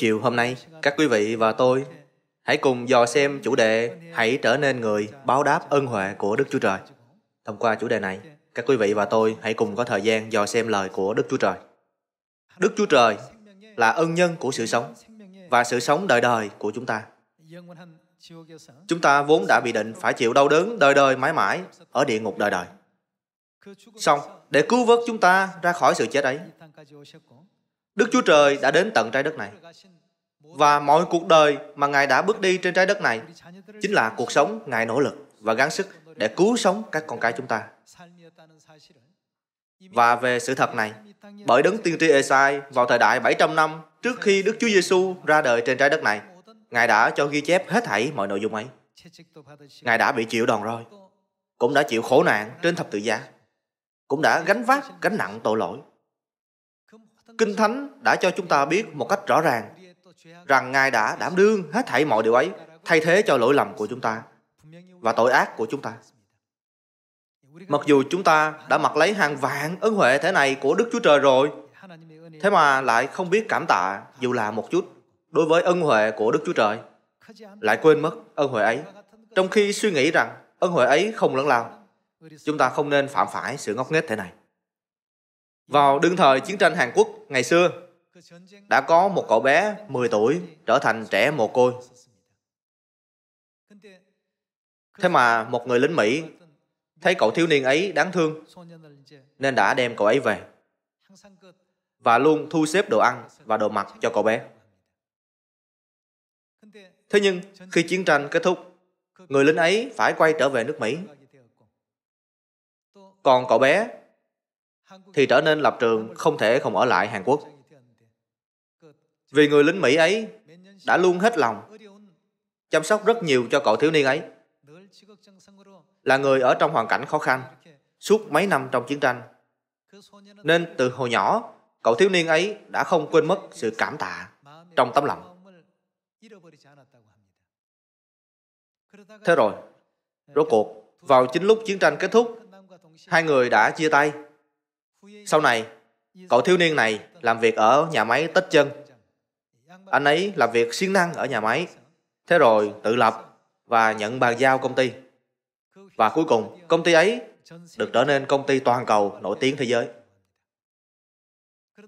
chiều hôm nay, các quý vị và tôi hãy cùng dò xem chủ đề Hãy trở nên người báo đáp ân huệ của Đức Chúa Trời. Thông qua chủ đề này, các quý vị và tôi hãy cùng có thời gian dò xem lời của Đức Chúa Trời. Đức Chúa Trời là ân nhân của sự sống và sự sống đời đời của chúng ta. Chúng ta vốn đã bị định phải chịu đau đớn đời đời mãi mãi ở địa ngục đời đời. Xong, để cứu vớt chúng ta ra khỏi sự chết ấy, Đức Chúa Trời đã đến tận trái đất này. Và mọi cuộc đời mà Ngài đã bước đi trên trái đất này chính là cuộc sống Ngài nỗ lực và gắng sức để cứu sống các con cái chúng ta. Và về sự thật này, bởi đấng tiên tri Esai vào thời đại 700 năm trước khi Đức Chúa Giêsu ra đời trên trái đất này, Ngài đã cho ghi chép hết thảy mọi nội dung ấy. Ngài đã bị chịu đòn roi, cũng đã chịu khổ nạn trên thập tự giá, cũng đã gánh vác gánh nặng tội lỗi, Kinh Thánh đã cho chúng ta biết một cách rõ ràng rằng Ngài đã đảm đương hết thảy mọi điều ấy thay thế cho lỗi lầm của chúng ta và tội ác của chúng ta. Mặc dù chúng ta đã mặc lấy hàng vạn ân huệ thế này của Đức Chúa Trời rồi, thế mà lại không biết cảm tạ dù là một chút đối với ân huệ của Đức Chúa Trời. Lại quên mất ân huệ ấy, trong khi suy nghĩ rằng ân huệ ấy không lớn lao. Chúng ta không nên phạm phải sự ngốc nghếch thế này. Vào đương thời chiến tranh Hàn Quốc ngày xưa, đã có một cậu bé 10 tuổi trở thành trẻ mồ côi. Thế mà một người lính Mỹ thấy cậu thiếu niên ấy đáng thương nên đã đem cậu ấy về và luôn thu xếp đồ ăn và đồ mặc cho cậu bé. Thế nhưng khi chiến tranh kết thúc, người lính ấy phải quay trở về nước Mỹ. Còn cậu bé thì trở nên lập trường không thể không ở lại Hàn Quốc. Vì người lính Mỹ ấy đã luôn hết lòng chăm sóc rất nhiều cho cậu thiếu niên ấy. Là người ở trong hoàn cảnh khó khăn suốt mấy năm trong chiến tranh. Nên từ hồi nhỏ, cậu thiếu niên ấy đã không quên mất sự cảm tạ trong tấm lòng. Thế rồi, rốt cuộc, vào chính lúc chiến tranh kết thúc, hai người đã chia tay sau này, cậu thiếu niên này làm việc ở nhà máy Tết Chân. Anh ấy làm việc siêng năng ở nhà máy, thế rồi tự lập và nhận bàn giao công ty. Và cuối cùng, công ty ấy được trở nên công ty toàn cầu nổi tiếng thế giới.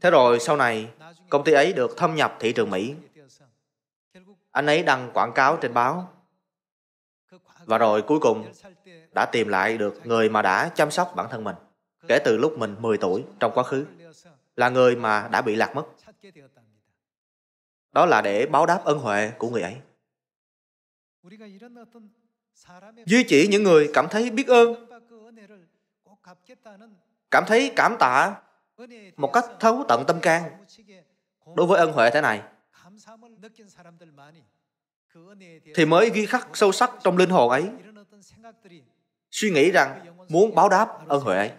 Thế rồi sau này, công ty ấy được thâm nhập thị trường Mỹ. Anh ấy đăng quảng cáo trên báo. Và rồi cuối cùng đã tìm lại được người mà đã chăm sóc bản thân mình kể từ lúc mình 10 tuổi trong quá khứ, là người mà đã bị lạc mất. Đó là để báo đáp ân huệ của người ấy. Duy chỉ những người cảm thấy biết ơn, cảm thấy cảm tạ một cách thấu tận tâm can đối với ân huệ thế này thì mới ghi khắc sâu sắc trong linh hồn ấy suy nghĩ rằng muốn báo đáp ân huệ ấy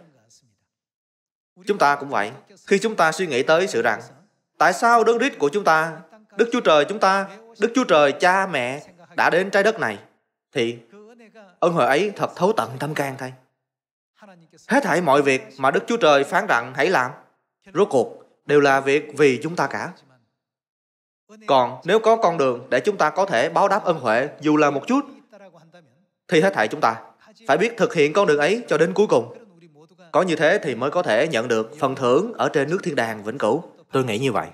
Chúng ta cũng vậy. Khi chúng ta suy nghĩ tới sự rằng tại sao đấng rít của chúng ta, Đức Chúa Trời chúng ta, Đức Chúa Trời cha mẹ đã đến trái đất này, thì ơn huệ ấy thật thấu tận tâm can thay. Hết thảy mọi việc mà Đức Chúa Trời phán rằng hãy làm, rốt cuộc đều là việc vì chúng ta cả. Còn nếu có con đường để chúng ta có thể báo đáp ân huệ dù là một chút, thì hết thảy chúng ta phải biết thực hiện con đường ấy cho đến cuối cùng. Có như thế thì mới có thể nhận được phần thưởng ở trên nước thiên đàng vĩnh cửu. Tôi nghĩ như vậy.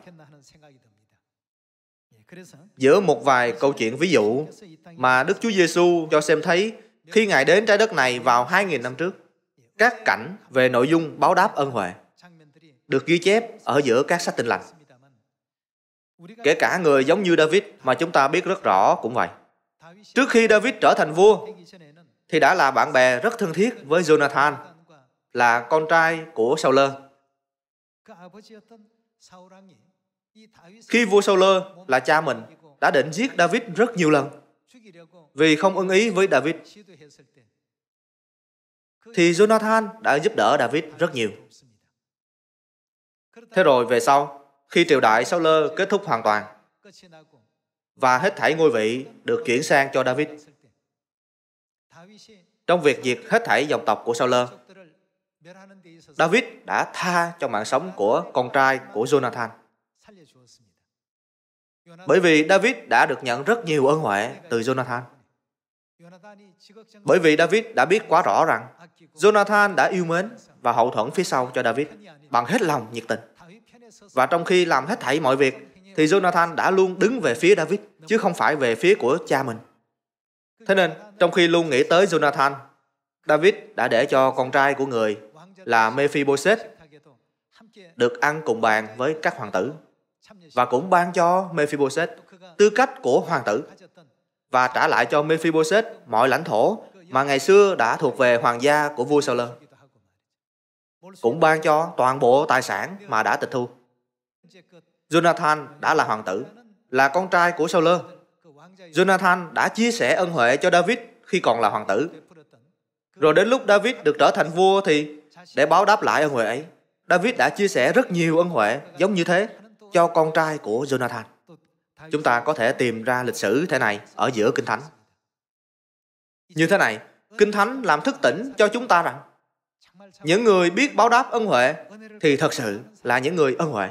Giữa một vài câu chuyện ví dụ mà Đức Chúa Giêsu cho xem thấy khi Ngài đến trái đất này vào 2.000 năm trước, các cảnh về nội dung báo đáp ân huệ được ghi chép ở giữa các sách tinh lành. Kể cả người giống như David mà chúng ta biết rất rõ cũng vậy. Trước khi David trở thành vua, thì đã là bạn bè rất thân thiết với Jonathan là con trai của Sao Lơ. Khi vua Sao Lơ là cha mình đã định giết David rất nhiều lần vì không ưng ý với David thì Jonathan đã giúp đỡ David rất nhiều. Thế rồi về sau, khi triều đại Sao Lơ kết thúc hoàn toàn và hết thảy ngôi vị được chuyển sang cho David. Trong việc diệt hết thảy dòng tộc của Sao Lơ, David đã tha cho mạng sống của con trai của Jonathan. Bởi vì David đã được nhận rất nhiều ân huệ từ Jonathan. Bởi vì David đã biết quá rõ rằng Jonathan đã yêu mến và hậu thuẫn phía sau cho David bằng hết lòng nhiệt tình. Và trong khi làm hết thảy mọi việc thì Jonathan đã luôn đứng về phía David chứ không phải về phía của cha mình. Thế nên, trong khi luôn nghĩ tới Jonathan, David đã để cho con trai của người là Mephibosheth được ăn cùng bàn với các hoàng tử và cũng ban cho Mephibosheth tư cách của hoàng tử và trả lại cho Mephibosheth mọi lãnh thổ mà ngày xưa đã thuộc về hoàng gia của vua Saul. Cũng ban cho toàn bộ tài sản mà đã tịch thu. Jonathan đã là hoàng tử, là con trai của Saul. Jonathan đã chia sẻ ân huệ cho David khi còn là hoàng tử. Rồi đến lúc David được trở thành vua thì để báo đáp lại ân huệ ấy. David đã chia sẻ rất nhiều ân huệ giống như thế cho con trai của Jonathan. Chúng ta có thể tìm ra lịch sử thế này ở giữa Kinh Thánh. Như thế này, Kinh Thánh làm thức tỉnh cho chúng ta rằng những người biết báo đáp ân huệ thì thật sự là những người ân huệ.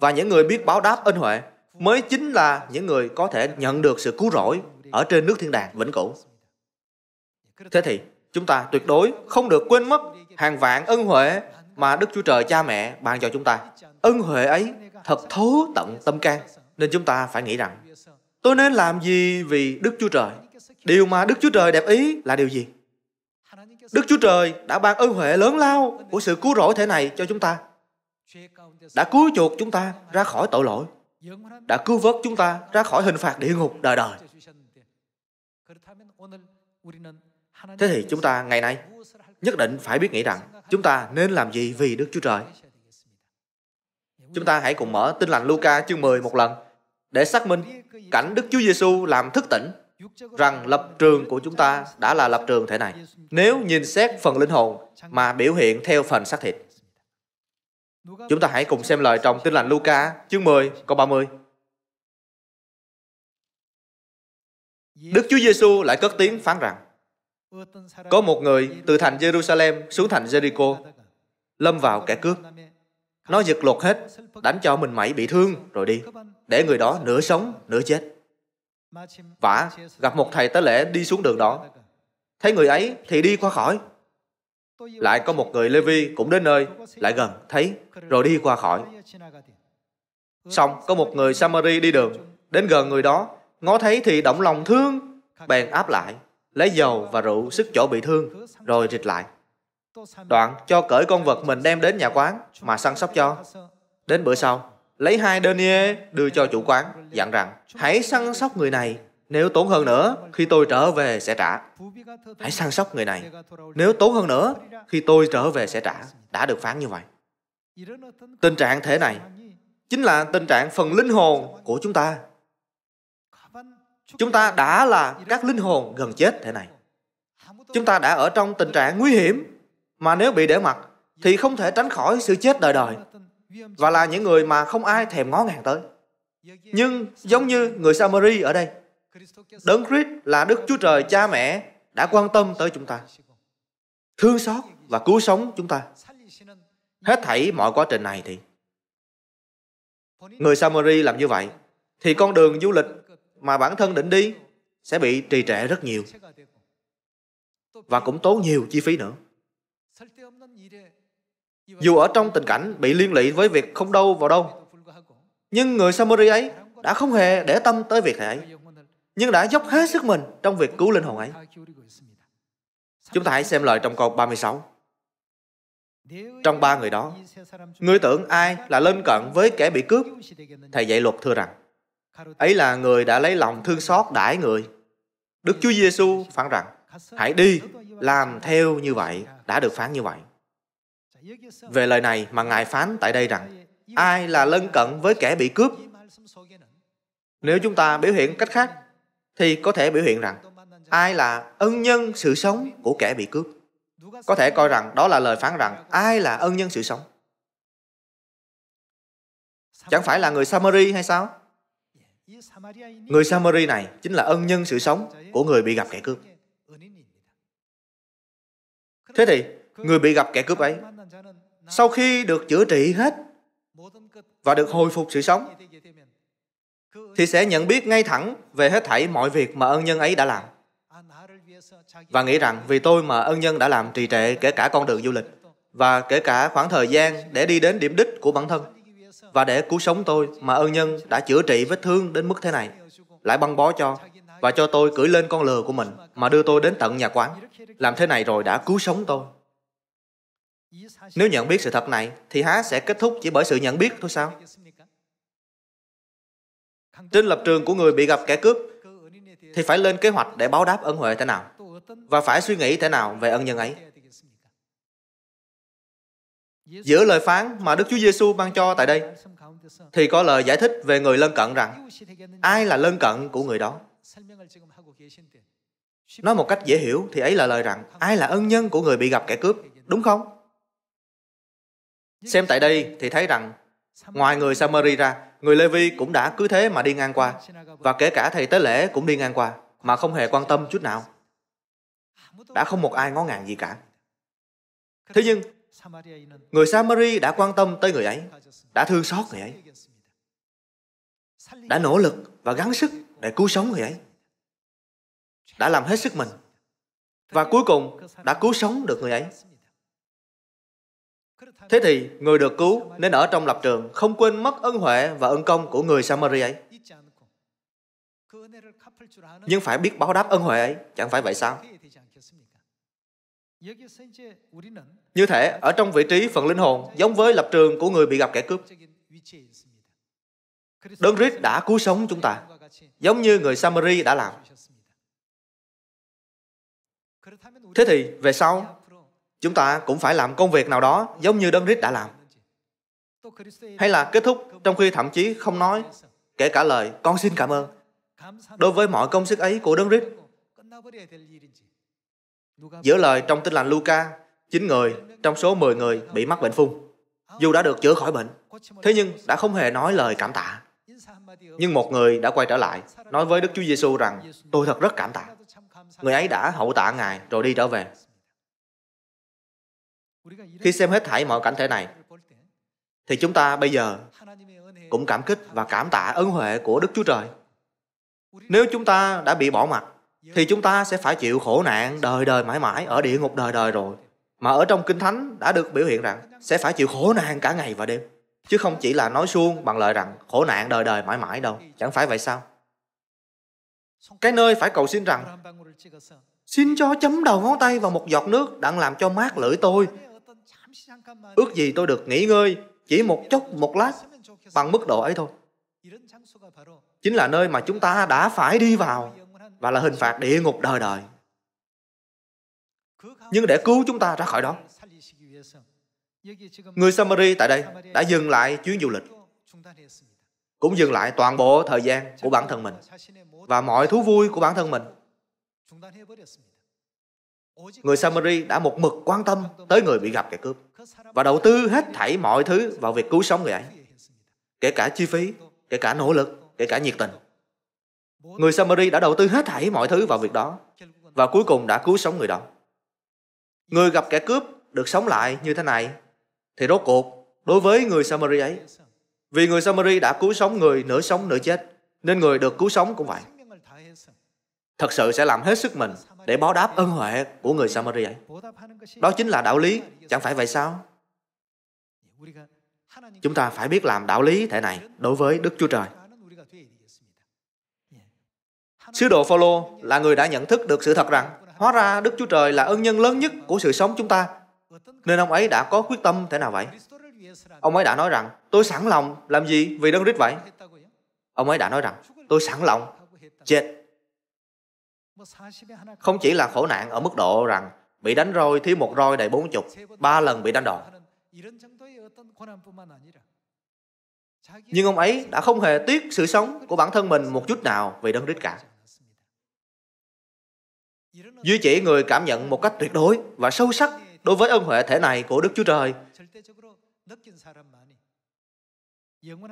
Và những người biết báo đáp ân huệ mới chính là những người có thể nhận được sự cứu rỗi ở trên nước thiên đàng vĩnh cửu. Thế thì, chúng ta tuyệt đối không được quên mất hàng vạn ân huệ mà Đức Chúa Trời cha mẹ ban cho chúng ta. Ân huệ ấy thật thấu tận tâm can. Nên chúng ta phải nghĩ rằng, tôi nên làm gì vì Đức Chúa Trời? Điều mà Đức Chúa Trời đẹp ý là điều gì? Đức Chúa Trời đã ban ân huệ lớn lao của sự cứu rỗi thể này cho chúng ta. Đã cứu chuộc chúng ta ra khỏi tội lỗi. Đã cứu vớt chúng ta ra khỏi hình phạt địa ngục đời đời. Thế thì chúng ta ngày nay nhất định phải biết nghĩ rằng chúng ta nên làm gì vì Đức Chúa Trời. Chúng ta hãy cùng mở Tin lành Luca chương 10 một lần để xác minh cảnh Đức Chúa Giêsu làm thức tỉnh rằng lập trường của chúng ta đã là lập trường thế này. Nếu nhìn xét phần linh hồn mà biểu hiện theo phần xác thịt. Chúng ta hãy cùng xem lời trong Tin lành Luca chương 10 câu 30. Đức Chúa Giêsu lại cất tiếng phán rằng: có một người từ thành Jerusalem xuống thành Jericho, lâm vào kẻ cướp. Nó giật lột hết, đánh cho mình mẩy bị thương rồi đi, để người đó nửa sống, nửa chết. Vả, gặp một thầy tế lễ đi xuống đường đó. Thấy người ấy thì đi qua khỏi. Lại có một người Levi cũng đến nơi, lại gần, thấy, rồi đi qua khỏi. Xong, có một người Samari đi đường, đến gần người đó, ngó thấy thì động lòng thương, bèn áp lại lấy dầu và rượu sức chỗ bị thương, rồi rịt lại. Đoạn cho cởi con vật mình đem đến nhà quán mà săn sóc cho. Đến bữa sau, lấy hai denier đưa cho chủ quán, dặn rằng hãy săn sóc người này, nếu tốn hơn nữa, khi tôi trở về sẽ trả. Hãy săn sóc người này, nếu tốn hơn nữa, khi tôi trở về sẽ trả. Đã được phán như vậy. Tình trạng thế này chính là tình trạng phần linh hồn của chúng ta chúng ta đã là các linh hồn gần chết thế này chúng ta đã ở trong tình trạng nguy hiểm mà nếu bị để mặt thì không thể tránh khỏi sự chết đời đời và là những người mà không ai thèm ngó ngàng tới nhưng giống như người Samari ở đây Đấng Christ là Đức Chúa Trời cha mẹ đã quan tâm tới chúng ta thương xót và cứu sống chúng ta hết thảy mọi quá trình này thì người Samari làm như vậy thì con đường du lịch mà bản thân định đi sẽ bị trì trệ rất nhiều và cũng tốn nhiều chi phí nữa dù ở trong tình cảnh bị liên lụy với việc không đâu vào đâu nhưng người Samuri ấy đã không hề để tâm tới việc này, nhưng đã dốc hết sức mình trong việc cứu linh hồn ấy chúng ta hãy xem lời trong câu 36 trong ba người đó người tưởng ai là lên cận với kẻ bị cướp thầy dạy luật thưa rằng ấy là người đã lấy lòng thương xót đãi người đức chúa giêsu phán rằng hãy đi làm theo như vậy đã được phán như vậy về lời này mà ngài phán tại đây rằng ai là lân cận với kẻ bị cướp nếu chúng ta biểu hiện cách khác thì có thể biểu hiện rằng ai là ân nhân sự sống của kẻ bị cướp có thể coi rằng đó là lời phán rằng ai là ân nhân sự sống chẳng phải là người samari hay sao Người Samari này chính là ân nhân sự sống của người bị gặp kẻ cướp. Thế thì, người bị gặp kẻ cướp ấy, sau khi được chữa trị hết và được hồi phục sự sống, thì sẽ nhận biết ngay thẳng về hết thảy mọi việc mà ân nhân ấy đã làm. Và nghĩ rằng vì tôi mà ân nhân đã làm trì trệ kể cả con đường du lịch và kể cả khoảng thời gian để đi đến điểm đích của bản thân và để cứu sống tôi mà ân nhân đã chữa trị vết thương đến mức thế này, lại băng bó cho và cho tôi cưỡi lên con lừa của mình mà đưa tôi đến tận nhà quán. Làm thế này rồi đã cứu sống tôi. Nếu nhận biết sự thật này, thì há sẽ kết thúc chỉ bởi sự nhận biết thôi sao? Trên lập trường của người bị gặp kẻ cướp, thì phải lên kế hoạch để báo đáp ân huệ thế nào, và phải suy nghĩ thế nào về ân nhân ấy giữa lời phán mà Đức Chúa Giêsu ban cho tại đây thì có lời giải thích về người lân cận rằng ai là lân cận của người đó. Nói một cách dễ hiểu thì ấy là lời rằng ai là ân nhân của người bị gặp kẻ cướp, đúng không? Xem tại đây thì thấy rằng ngoài người Samari ra, người Levi cũng đã cứ thế mà đi ngang qua và kể cả thầy tế lễ cũng đi ngang qua mà không hề quan tâm chút nào. Đã không một ai ngó ngàng gì cả. Thế nhưng Người Samari đã quan tâm tới người ấy, đã thương xót người ấy, đã nỗ lực và gắng sức để cứu sống người ấy, đã làm hết sức mình và cuối cùng đã cứu sống được người ấy. Thế thì người được cứu nên ở trong lập trường không quên mất ân huệ và ân công của người Samari ấy. Nhưng phải biết báo đáp ân huệ ấy, chẳng phải vậy sao? Như thể ở trong vị trí phần linh hồn giống với lập trường của người bị gặp kẻ cướp. Đấng Christ đã cứu sống chúng ta, giống như người Samari đã làm. Thế thì về sau, chúng ta cũng phải làm công việc nào đó giống như Đấng Christ đã làm. Hay là kết thúc trong khi thậm chí không nói, kể cả lời con xin cảm ơn. Đối với mọi công sức ấy của Đấng Christ, Giữa lời trong tin lành Luca, 9 người trong số 10 người bị mắc bệnh phung. Dù đã được chữa khỏi bệnh, thế nhưng đã không hề nói lời cảm tạ. Nhưng một người đã quay trở lại, nói với Đức Chúa Giêsu rằng, tôi thật rất cảm tạ. Người ấy đã hậu tạ Ngài rồi đi trở về. Khi xem hết thảy mọi cảnh thể này, thì chúng ta bây giờ cũng cảm kích và cảm tạ ân huệ của Đức Chúa Trời. Nếu chúng ta đã bị bỏ mặt thì chúng ta sẽ phải chịu khổ nạn đời đời mãi mãi ở địa ngục đời đời rồi mà ở trong kinh thánh đã được biểu hiện rằng sẽ phải chịu khổ nạn cả ngày và đêm chứ không chỉ là nói suông bằng lời rằng khổ nạn đời đời mãi mãi đâu chẳng phải vậy sao cái nơi phải cầu xin rằng xin cho chấm đầu ngón tay vào một giọt nước đặng làm cho mát lưỡi tôi ước gì tôi được nghỉ ngơi chỉ một chốc một lát bằng mức độ ấy thôi chính là nơi mà chúng ta đã phải đi vào và là hình phạt địa ngục đời đời. Nhưng để cứu chúng ta ra khỏi đó, người Samari tại đây đã dừng lại chuyến du lịch, cũng dừng lại toàn bộ thời gian của bản thân mình và mọi thú vui của bản thân mình. Người Samari đã một mực quan tâm tới người bị gặp kẻ cướp và đầu tư hết thảy mọi thứ vào việc cứu sống người ấy, kể cả chi phí, kể cả nỗ lực, kể cả nhiệt tình. Người Samari đã đầu tư hết thảy mọi thứ vào việc đó và cuối cùng đã cứu sống người đó. Người gặp kẻ cướp được sống lại như thế này thì rốt cuộc đối với người Samari ấy vì người Samari đã cứu sống người nửa sống nửa chết nên người được cứu sống cũng vậy. Thật sự sẽ làm hết sức mình để báo đáp ân huệ của người Samari ấy. Đó chính là đạo lý, chẳng phải vậy sao? Chúng ta phải biết làm đạo lý thế này đối với Đức Chúa Trời. Sứ đồ Phaolô là người đã nhận thức được sự thật rằng hóa ra Đức Chúa Trời là ân nhân lớn nhất của sự sống chúng ta. Nên ông ấy đã có quyết tâm thế nào vậy? Ông ấy đã nói rằng, tôi sẵn lòng làm gì vì đơn rít vậy? Ông ấy đã nói rằng, tôi sẵn lòng chết. Không chỉ là khổ nạn ở mức độ rằng bị đánh roi thiếu một roi đầy bốn chục, ba lần bị đánh đòn. Nhưng ông ấy đã không hề tiếc sự sống của bản thân mình một chút nào vì đấng rít cả. Duy chỉ người cảm nhận một cách tuyệt đối và sâu sắc đối với ân huệ thể này của Đức Chúa Trời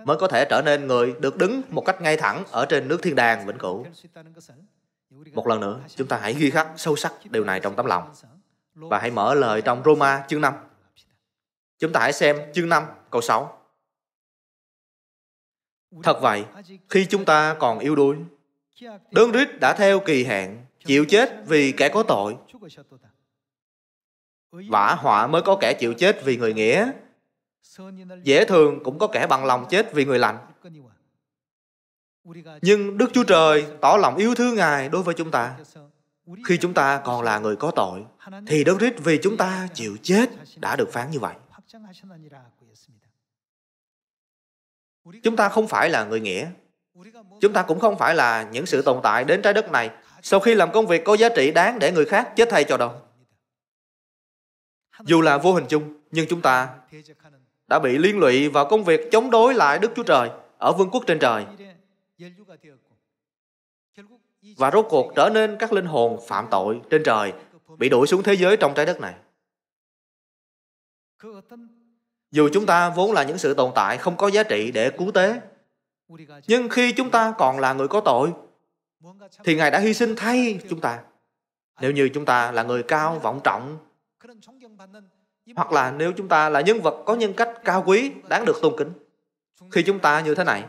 mới có thể trở nên người được đứng một cách ngay thẳng ở trên nước thiên đàng vĩnh cửu. Một lần nữa, chúng ta hãy ghi khắc sâu sắc điều này trong tấm lòng. Và hãy mở lời trong Roma chương 5. Chúng ta hãy xem chương 5 câu 6. Thật vậy, khi chúng ta còn yếu đuối, đơn Rít đã theo kỳ hạn chịu chết vì kẻ có tội vả họa mới có kẻ chịu chết vì người nghĩa dễ thường cũng có kẻ bằng lòng chết vì người lành nhưng đức chúa trời tỏ lòng yêu thương ngài đối với chúng ta khi chúng ta còn là người có tội thì đấng rít vì chúng ta chịu chết đã được phán như vậy chúng ta không phải là người nghĩa chúng ta cũng không phải là những sự tồn tại đến trái đất này sau khi làm công việc có giá trị đáng để người khác chết thay cho đâu dù là vô hình chung nhưng chúng ta đã bị liên lụy vào công việc chống đối lại đức chúa trời ở vương quốc trên trời và rốt cuộc trở nên các linh hồn phạm tội trên trời bị đuổi xuống thế giới trong trái đất này dù chúng ta vốn là những sự tồn tại không có giá trị để cứu tế nhưng khi chúng ta còn là người có tội thì ngài đã hy sinh thay chúng ta nếu như chúng ta là người cao vọng trọng hoặc là nếu chúng ta là nhân vật có nhân cách cao quý đáng được tôn kính khi chúng ta như thế này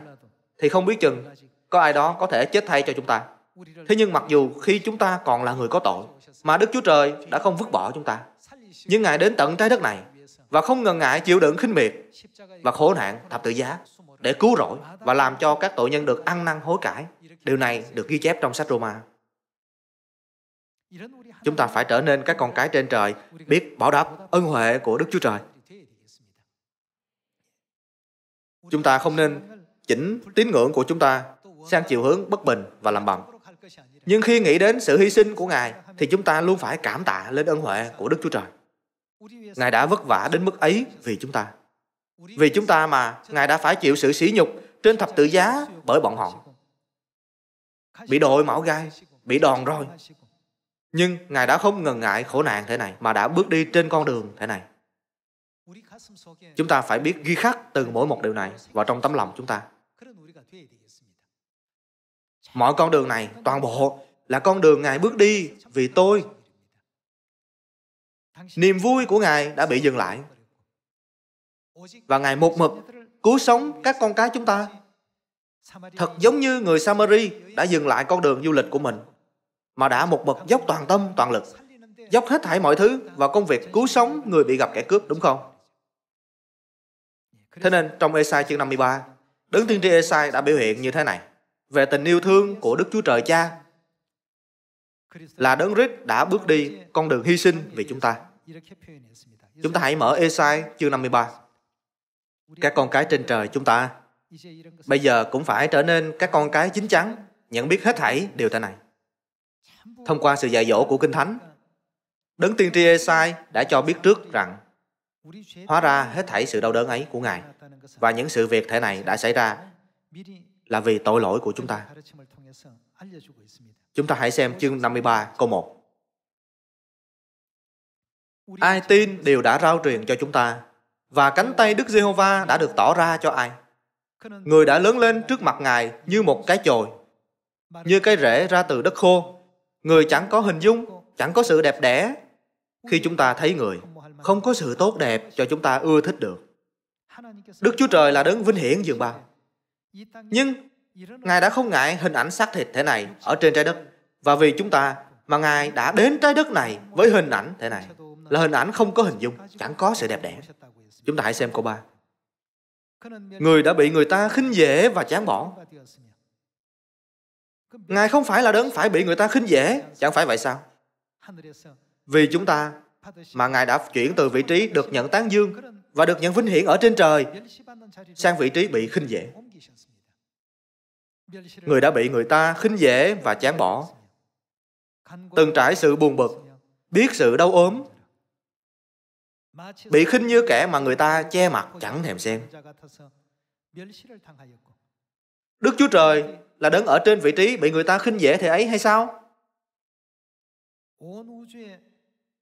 thì không biết chừng có ai đó có thể chết thay cho chúng ta thế nhưng mặc dù khi chúng ta còn là người có tội mà đức chúa trời đã không vứt bỏ chúng ta nhưng ngài đến tận trái đất này và không ngần ngại chịu đựng khinh miệt và khổ nạn thập tự giá để cứu rỗi và làm cho các tội nhân được ăn năn hối cải Điều này được ghi chép trong sách Roma. Chúng ta phải trở nên các con cái trên trời, biết bảo đáp ân huệ của Đức Chúa Trời. Chúng ta không nên chỉnh tín ngưỡng của chúng ta sang chiều hướng bất bình và làm bầm. Nhưng khi nghĩ đến sự hy sinh của Ngài, thì chúng ta luôn phải cảm tạ lên ân huệ của Đức Chúa Trời. Ngài đã vất vả đến mức ấy vì chúng ta. Vì chúng ta mà Ngài đã phải chịu sự sỉ nhục trên thập tự giá bởi bọn họ bị đội mão gai bị đòn roi nhưng ngài đã không ngần ngại khổ nạn thế này mà đã bước đi trên con đường thế này chúng ta phải biết ghi khắc từ mỗi một điều này vào trong tấm lòng chúng ta mọi con đường này toàn bộ là con đường ngài bước đi vì tôi niềm vui của ngài đã bị dừng lại và ngài một mực cứu sống các con cái chúng ta Thật giống như người Samari đã dừng lại con đường du lịch của mình, mà đã một mực dốc toàn tâm, toàn lực, dốc hết thảy mọi thứ vào công việc cứu sống người bị gặp kẻ cướp đúng không? Thế nên trong Esai chương 53, Đấng Tiên tri Esai đã biểu hiện như thế này về tình yêu thương của Đức Chúa Trời Cha là Đấng Rít đã bước đi con đường hy sinh vì chúng ta. Chúng ta hãy mở Esai chương 53. Các con cái trên trời chúng ta bây giờ cũng phải trở nên các con cái chín chắn nhận biết hết thảy điều thế này thông qua sự dạy dỗ của kinh thánh đấng tiên tri esai đã cho biết trước rằng hóa ra hết thảy sự đau đớn ấy của ngài và những sự việc thế này đã xảy ra là vì tội lỗi của chúng ta chúng ta hãy xem chương 53 câu 1 ai tin đều đã rao truyền cho chúng ta và cánh tay Đức Giê-hô-va đã được tỏ ra cho ai người đã lớn lên trước mặt ngài như một cái chồi như cái rễ ra từ đất khô người chẳng có hình dung chẳng có sự đẹp đẽ khi chúng ta thấy người không có sự tốt đẹp cho chúng ta ưa thích được đức chúa trời là đấng vinh hiển dường bao nhưng ngài đã không ngại hình ảnh xác thịt thế này ở trên trái đất và vì chúng ta mà ngài đã đến trái đất này với hình ảnh thế này là hình ảnh không có hình dung chẳng có sự đẹp đẽ chúng ta hãy xem câu ba người đã bị người ta khinh dễ và chán bỏ ngài không phải là đấng phải bị người ta khinh dễ chẳng phải vậy sao vì chúng ta mà ngài đã chuyển từ vị trí được nhận tán dương và được nhận vinh hiển ở trên trời sang vị trí bị khinh dễ người đã bị người ta khinh dễ và chán bỏ từng trải sự buồn bực biết sự đau ốm bị khinh như kẻ mà người ta che mặt chẳng thèm xem đức chúa trời là đấng ở trên vị trí bị người ta khinh dễ thế ấy hay sao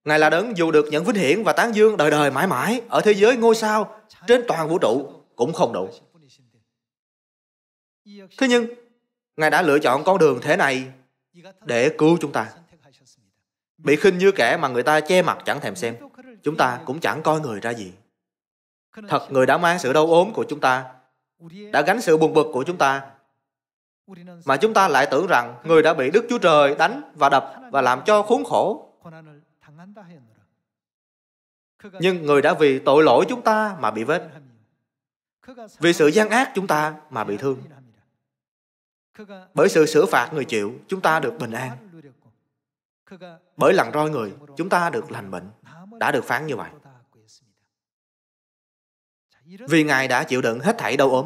ngài là đấng dù được nhận vinh hiển và tán dương đời đời mãi mãi ở thế giới ngôi sao trên toàn vũ trụ cũng không đủ thế nhưng ngài đã lựa chọn con đường thế này để cứu chúng ta bị khinh như kẻ mà người ta che mặt chẳng thèm xem chúng ta cũng chẳng coi người ra gì thật người đã mang sự đau ốm của chúng ta đã gánh sự buồn bực của chúng ta mà chúng ta lại tưởng rằng người đã bị đức chúa trời đánh và đập và làm cho khốn khổ nhưng người đã vì tội lỗi chúng ta mà bị vết vì sự gian ác chúng ta mà bị thương bởi sự sửa phạt người chịu chúng ta được bình an bởi lằn roi người chúng ta được lành bệnh đã được phán như vậy. Vì Ngài đã chịu đựng hết thảy đau ốm,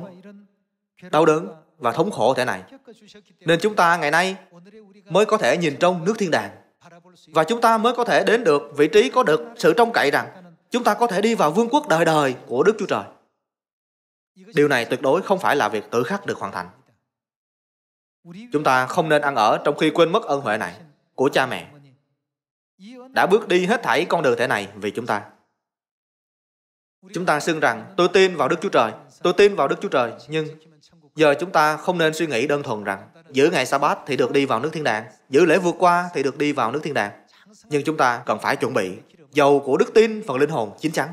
đau đớn và thống khổ thế này. Nên chúng ta ngày nay mới có thể nhìn trong nước thiên đàng và chúng ta mới có thể đến được vị trí có được sự trông cậy rằng chúng ta có thể đi vào vương quốc đời đời của Đức Chúa Trời. Điều này tuyệt đối không phải là việc tự khắc được hoàn thành. Chúng ta không nên ăn ở trong khi quên mất ân huệ này của cha mẹ đã bước đi hết thảy con đường thể này vì chúng ta. Chúng ta xưng rằng tôi tin vào Đức Chúa Trời, tôi tin vào Đức Chúa Trời, nhưng giờ chúng ta không nên suy nghĩ đơn thuần rằng giữ ngày sa bát thì được đi vào nước thiên đàng, giữ lễ vượt qua thì được đi vào nước thiên đàng. Nhưng chúng ta cần phải chuẩn bị dầu của đức tin phần linh hồn chín chắn.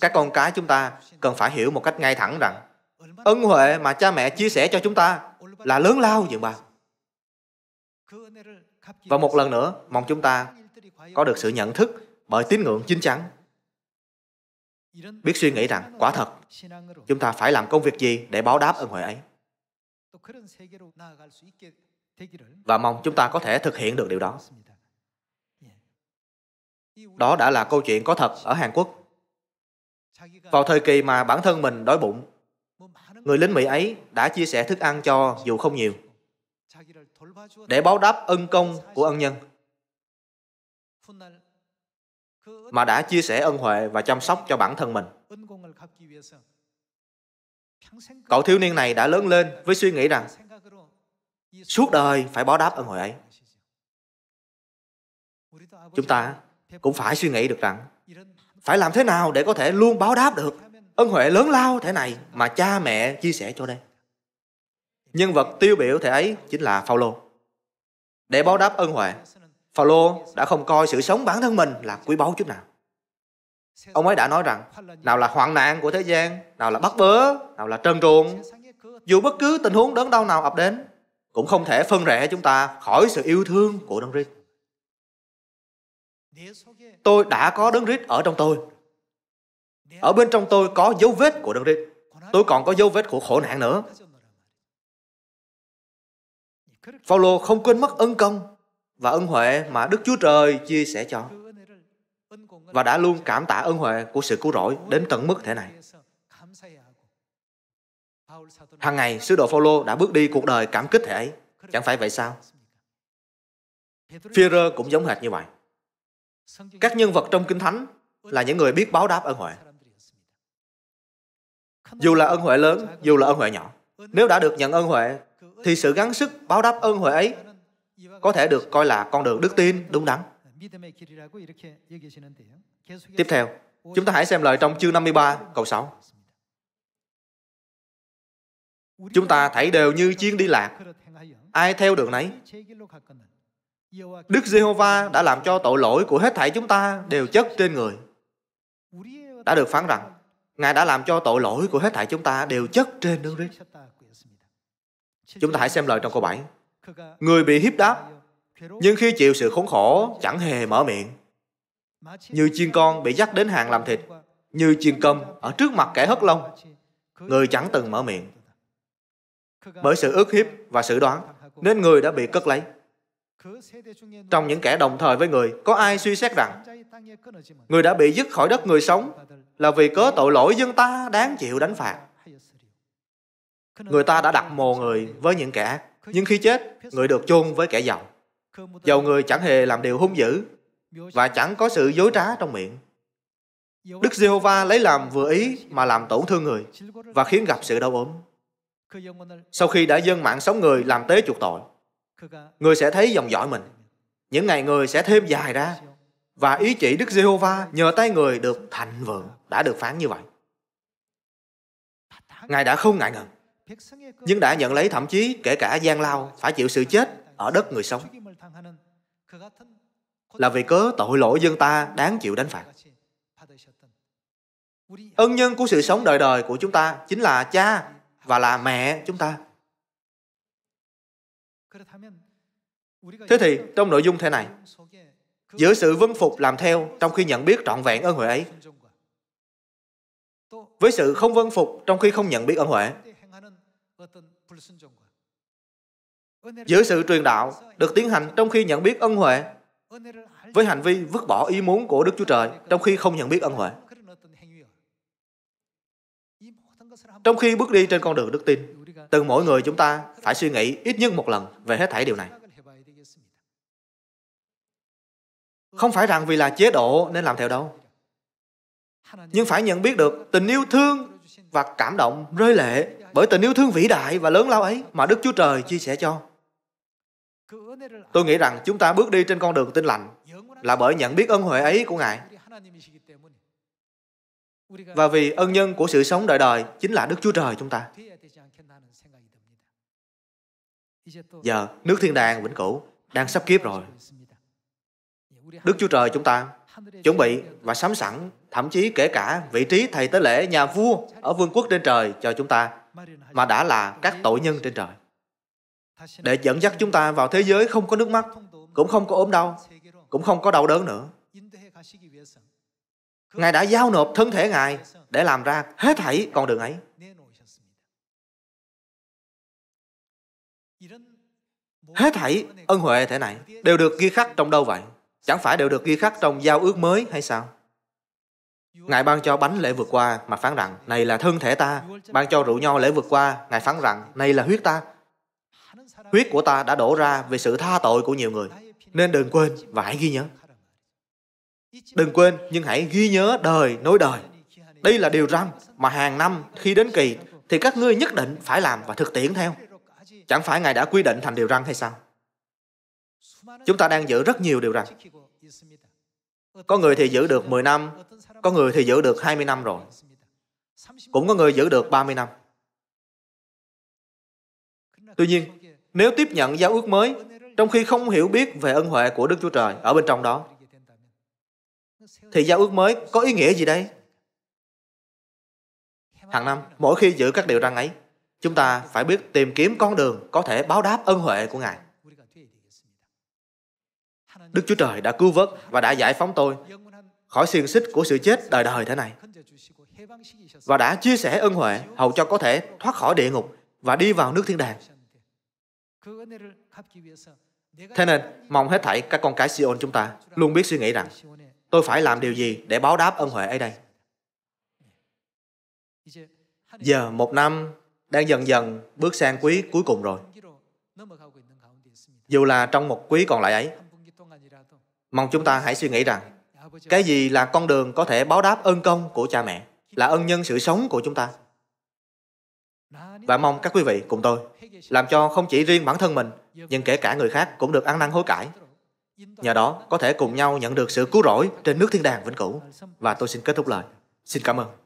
Các con cái chúng ta cần phải hiểu một cách ngay thẳng rằng ân huệ mà cha mẹ chia sẻ cho chúng ta là lớn lao dường bao. Và một lần nữa, mong chúng ta có được sự nhận thức bởi tín ngưỡng chính chắn. Biết suy nghĩ rằng, quả thật, chúng ta phải làm công việc gì để báo đáp ân huệ ấy. Và mong chúng ta có thể thực hiện được điều đó. Đó đã là câu chuyện có thật ở Hàn Quốc. Vào thời kỳ mà bản thân mình đói bụng, người lính Mỹ ấy đã chia sẻ thức ăn cho dù không nhiều để báo đáp ân công của ân nhân mà đã chia sẻ ân huệ và chăm sóc cho bản thân mình. Cậu thiếu niên này đã lớn lên với suy nghĩ rằng suốt đời phải báo đáp ân huệ ấy. Chúng ta cũng phải suy nghĩ được rằng phải làm thế nào để có thể luôn báo đáp được ân huệ lớn lao thế này mà cha mẹ chia sẻ cho đây. Nhân vật tiêu biểu thể ấy chính là Phaolô. Để báo đáp ân huệ, Phaolô đã không coi sự sống bản thân mình là quý báu chút nào. Ông ấy đã nói rằng, nào là hoạn nạn của thế gian, nào là bắt bớ, nào là trơn truồng, dù bất cứ tình huống đớn đau nào ập đến, cũng không thể phân rẽ chúng ta khỏi sự yêu thương của Đấng Christ. Tôi đã có Đấng Christ ở trong tôi. Ở bên trong tôi có dấu vết của Đấng Christ. Tôi còn có dấu vết của khổ nạn nữa. Phaolô không quên mất ân công và ân huệ mà Đức Chúa Trời chia sẻ cho và đã luôn cảm tạ ân huệ của sự cứu rỗi đến tận mức thế này. Hàng ngày, sứ đồ Phaolô đã bước đi cuộc đời cảm kích thế ấy. Chẳng phải vậy sao? Führer cũng giống hệt như vậy. Các nhân vật trong Kinh Thánh là những người biết báo đáp ân huệ. Dù là ân huệ lớn, dù là ân huệ nhỏ, nếu đã được nhận ân huệ thì sự gắng sức báo đáp ơn huệ ấy có thể được coi là con đường đức tin đúng đắn. Tiếp theo, chúng ta hãy xem lời trong chương 53 câu 6. Chúng ta thấy đều như chiên đi lạc, ai theo đường nấy. Đức Giê-hô-va đã làm cho tội lỗi của hết thảy chúng ta đều chất trên người. Đã được phán rằng, Ngài đã làm cho tội lỗi của hết thảy chúng ta đều chất trên Đấng rít. Chúng ta hãy xem lời trong câu 7. Người bị hiếp đáp, nhưng khi chịu sự khốn khổ, chẳng hề mở miệng. Như chiên con bị dắt đến hàng làm thịt, như chiên cơm ở trước mặt kẻ hất lông, người chẳng từng mở miệng. Bởi sự ước hiếp và sự đoán, nên người đã bị cất lấy. Trong những kẻ đồng thời với người, có ai suy xét rằng người đã bị dứt khỏi đất người sống là vì cớ tội lỗi dân ta đáng chịu đánh phạt người ta đã đặt mồ người với những kẻ ác nhưng khi chết người được chôn với kẻ giàu giàu người chẳng hề làm điều hung dữ và chẳng có sự dối trá trong miệng đức giê-hô-va lấy làm vừa ý mà làm tổn thương người và khiến gặp sự đau ốm sau khi đã dâng mạng sống người làm tế chuộc tội người sẽ thấy dòng dõi mình những ngày người sẽ thêm dài ra và ý chỉ Đức Giê-hô-va nhờ tay người được thành vượng đã được phán như vậy. Ngài đã không ngại ngần nhưng đã nhận lấy thậm chí kể cả gian lao phải chịu sự chết ở đất người sống là vì cớ tội lỗi dân ta đáng chịu đánh phạt ân nhân của sự sống đời đời của chúng ta chính là cha và là mẹ chúng ta thế thì trong nội dung thế này giữa sự vân phục làm theo trong khi nhận biết trọn vẹn ân huệ ấy với sự không vân phục trong khi không nhận biết ân huệ giữa sự truyền đạo được tiến hành trong khi nhận biết ân huệ với hành vi vứt bỏ ý muốn của Đức Chúa Trời trong khi không nhận biết ân huệ. Trong khi bước đi trên con đường đức tin, từ mỗi người chúng ta phải suy nghĩ ít nhất một lần về hết thảy điều này. Không phải rằng vì là chế độ nên làm theo đâu. Nhưng phải nhận biết được tình yêu thương và cảm động rơi lệ bởi tình yêu thương vĩ đại và lớn lao ấy mà Đức Chúa Trời chia sẻ cho. Tôi nghĩ rằng chúng ta bước đi trên con đường tin lành là bởi nhận biết ân huệ ấy của Ngài. Và vì ân nhân của sự sống đời đời chính là Đức Chúa Trời chúng ta. Giờ, nước thiên đàng vĩnh cửu đang sắp kiếp rồi. Đức Chúa Trời chúng ta chuẩn bị và sắm sẵn thậm chí kể cả vị trí thầy tế lễ nhà vua ở vương quốc trên trời cho chúng ta, mà đã là các tội nhân trên trời. Để dẫn dắt chúng ta vào thế giới không có nước mắt, cũng không có ốm đau, cũng không có đau đớn nữa. Ngài đã giao nộp thân thể Ngài để làm ra hết thảy con đường ấy. Hết thảy ân huệ thế này đều được ghi khắc trong đâu vậy? Chẳng phải đều được ghi khắc trong giao ước mới hay sao? Ngài ban cho bánh lễ vượt qua mà phán rằng, này là thân thể ta. Ban cho rượu nho lễ vượt qua, Ngài phán rằng, này là huyết ta. Huyết của ta đã đổ ra vì sự tha tội của nhiều người. Nên đừng quên và hãy ghi nhớ. Đừng quên nhưng hãy ghi nhớ đời nối đời. Đây là điều răn mà hàng năm khi đến kỳ thì các ngươi nhất định phải làm và thực tiễn theo. Chẳng phải Ngài đã quy định thành điều răn hay sao? Chúng ta đang giữ rất nhiều điều răn. Có người thì giữ được 10 năm, có người thì giữ được 20 năm rồi. Cũng có người giữ được 30 năm. Tuy nhiên, nếu tiếp nhận giáo ước mới, trong khi không hiểu biết về ân huệ của Đức Chúa Trời ở bên trong đó, thì giao ước mới có ý nghĩa gì đây? Hàng năm, mỗi khi giữ các điều răn ấy, chúng ta phải biết tìm kiếm con đường có thể báo đáp ân huệ của Ngài. Đức Chúa Trời đã cứu vớt và đã giải phóng tôi khỏi xiềng xích của sự chết đời đời thế này và đã chia sẻ ân huệ hầu cho có thể thoát khỏi địa ngục và đi vào nước thiên đàng. Thế nên, mong hết thảy các con cái Sion chúng ta luôn biết suy nghĩ rằng tôi phải làm điều gì để báo đáp ân huệ ấy đây. Giờ một năm đang dần dần bước sang quý cuối cùng rồi. Dù là trong một quý còn lại ấy, mong chúng ta hãy suy nghĩ rằng cái gì là con đường có thể báo đáp ơn công của cha mẹ là ân nhân sự sống của chúng ta và mong các quý vị cùng tôi làm cho không chỉ riêng bản thân mình nhưng kể cả người khác cũng được ăn năn hối cải nhờ đó có thể cùng nhau nhận được sự cứu rỗi trên nước thiên đàng vĩnh cửu và tôi xin kết thúc lời xin cảm ơn